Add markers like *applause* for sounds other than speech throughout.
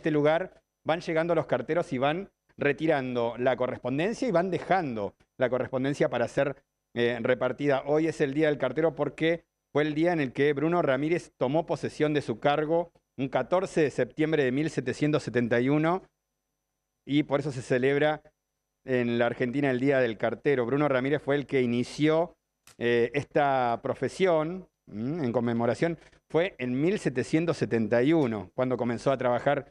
este lugar van llegando los carteros y van retirando la correspondencia y van dejando la correspondencia para ser eh, repartida. Hoy es el día del cartero porque fue el día en el que Bruno Ramírez tomó posesión de su cargo un 14 de septiembre de 1771 y por eso se celebra en la Argentina el Día del Cartero. Bruno Ramírez fue el que inició eh, esta profesión mm, en conmemoración. Fue en 1771 cuando comenzó a trabajar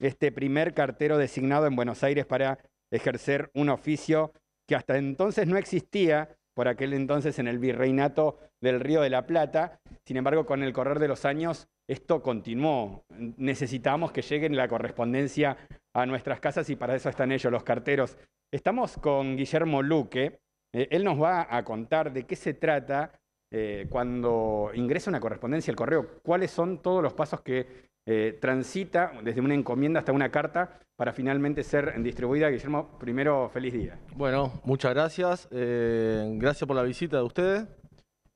este primer cartero designado en Buenos Aires para ejercer un oficio que hasta entonces no existía, por aquel entonces en el virreinato del Río de la Plata. Sin embargo, con el correr de los años, esto continuó. Necesitamos que lleguen la correspondencia a nuestras casas y para eso están ellos, los carteros. Estamos con Guillermo Luque. Eh, él nos va a contar de qué se trata eh, cuando ingresa una correspondencia al correo, cuáles son todos los pasos que eh, transita desde una encomienda hasta una carta para finalmente ser distribuida. Guillermo, primero, feliz día. Bueno, muchas gracias. Eh, gracias por la visita de ustedes.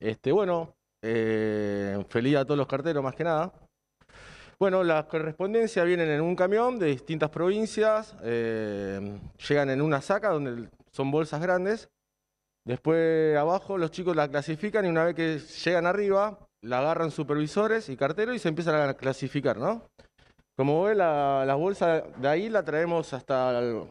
Este, bueno, eh, feliz a todos los carteros más que nada. Bueno, las correspondencias vienen en un camión de distintas provincias, llegan en una saca donde son bolsas grandes. Después abajo los chicos la clasifican y una vez que llegan arriba, la agarran supervisores y carteros y se empiezan a clasificar, ¿no? Como ve, las bolsas de ahí la traemos hasta el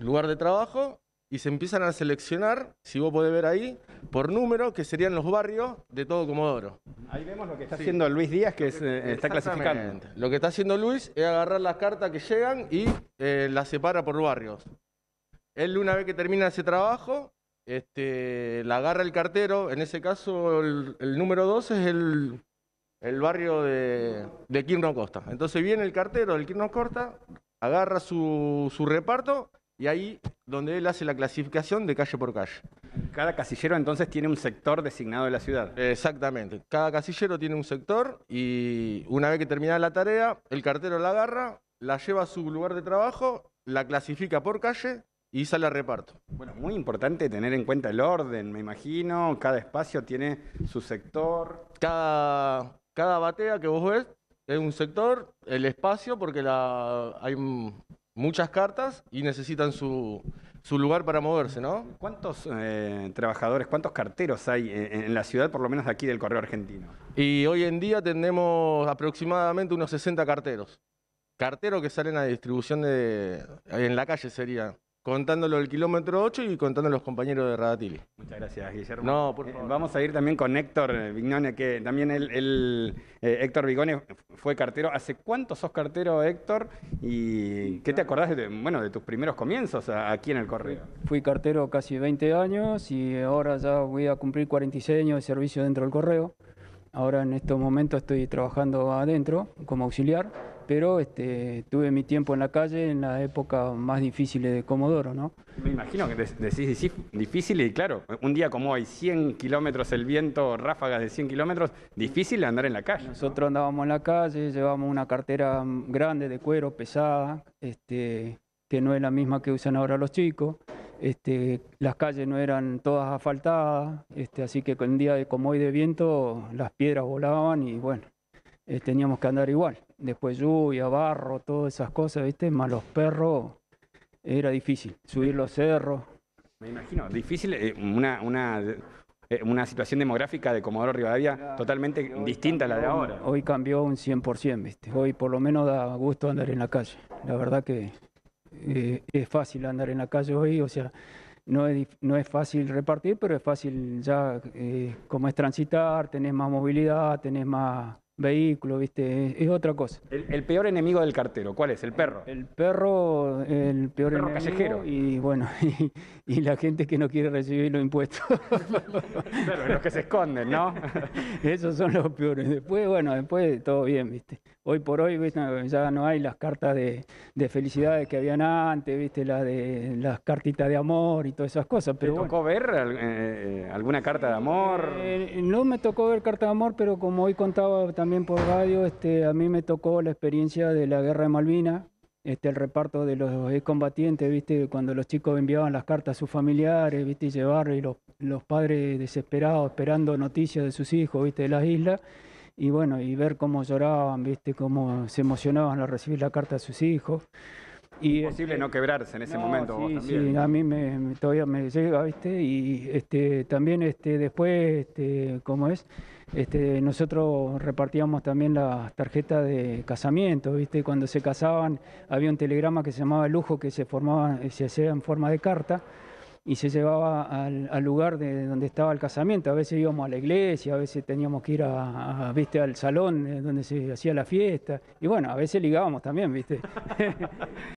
lugar de trabajo y se empiezan a seleccionar, si vos podés ver ahí, por número, que serían los barrios de todo Comodoro. Ahí vemos lo que está haciendo Luis Díaz, que, eh, está clasificando. Lo que está haciendo Luis es agarrar las cartas que llegan y eh, las separa por barrios. Él, una vez que termina ese trabajo, este, la agarra el cartero, en ese caso el, número 2 es el, barrio de, de Quirno Costa. Entonces viene el cartero del Quirno Costa, agarra su, su reparto y ahí donde él hace la clasificación de calle por calle. Cada casillero entonces tiene un sector designado de la ciudad. Exactamente, cada casillero tiene un sector y una vez que termina la tarea, el cartero la agarra, la lleva a su lugar de trabajo, la clasifica por calle y sale a reparto. Bueno, muy importante tener en cuenta el orden, me imagino. Cada espacio tiene su sector. Cada, cada batea que vos ves es un sector, el espacio, porque la, hay muchas cartas y necesitan su, su lugar para moverse, ¿no? ¿Cuántos eh, trabajadores, cuántos carteros hay eh, en, la ciudad, por lo menos aquí del Correo Argentino? Y hoy en día tenemos aproximadamente unos 60 carteros. Carteros que salen a distribución de, en la calle sería contándolo el kilómetro 8 y contando los compañeros de Radatili. Muchas gracias, Guillermo. No, por eh, favor. vamos a ir también con Héctor eh, Vignone, que también el eh, Héctor Vigone fue cartero. ¿Hace cuánto sos cartero, Héctor? ¿Y qué te acordás de, bueno, de tus primeros comienzos aquí en el correo? Fui cartero casi 20 años y ahora ya voy a cumplir 46 años de servicio dentro del correo. Ahora en estos momentos estoy trabajando adentro como auxiliar pero este, tuve mi tiempo en la calle en la época más difícil de Comodoro, ¿no? Me imagino que decís difícil y claro, un día como hoy, 100 kilómetros el viento, ráfagas de 100 kilómetros, difícil andar en la calle. Nosotros andábamos en la calle, llevábamos una cartera grande de cuero, pesada, este, que no es la misma que usan ahora los chicos. Este, las calles no eran todas asfaltadas, así que un día como hoy de viento las piedras volaban y bueno, eh, teníamos que andar igual después lluvia, barro, todas esas cosas, ¿viste? Más los perros, era difícil, subir los cerros. Me imagino, difícil, eh, una, eh, una, situación demográfica de Comodoro Rivadavia totalmente distinta a la de ahora. Hoy cambió un 100%, ¿viste? Hoy por lo menos da gusto andar en la calle. La verdad que eh, es fácil andar en la calle hoy, o sea, no es fácil repartir, pero es fácil ya, como es transitar, tenés más movilidad, tenés más vehículo, ¿viste? Es, otra cosa. El, peor enemigo del cartero, ¿cuál es? El perro. El, perro, el peor el enemigo callejero. Y bueno, *laughs* y, la gente que no quiere recibir los impuestos. *laughs* los que se esconden, ¿no? *laughs* Esos son los peores. Después, bueno, después todo bien, ¿viste? Hoy por hoy ¿viste? ya no hay las cartas de, felicidades que habían antes, viste las de las cartitas de amor y todas esas cosas. Pero ¿Te tocó ver eh, alguna carta de amor? Eh, no me tocó ver carta de amor, pero como hoy contaba también por radio, este, a mí me tocó la experiencia de la guerra de Malvinas, este, el reparto de los excombatientes, ¿viste? cuando los chicos enviaban las cartas a sus familiares, ¿viste? llevar y los, padres desesperados esperando noticias de sus hijos ¿viste? de las islas y bueno, y ver cómo lloraban, viste, cómo se emocionaban al recibir la carta de sus hijos. Y, Imposible este, no quebrarse en ese momento. Sí, también. a mí me, todavía me llega, viste, y este, también este, después, este, como es, este, nosotros repartíamos también las tarjetas de casamiento, viste, cuando se casaban había un telegrama que se llamaba Lujo que se formaba, se hacía en forma de carta y se llevaba al, lugar de donde estaba el casamiento. A veces íbamos a la iglesia, a veces teníamos que ir a viste, al salón eh, donde se hacía la fiesta. Y bueno, a veces ligábamos también, ¿viste? *laughs*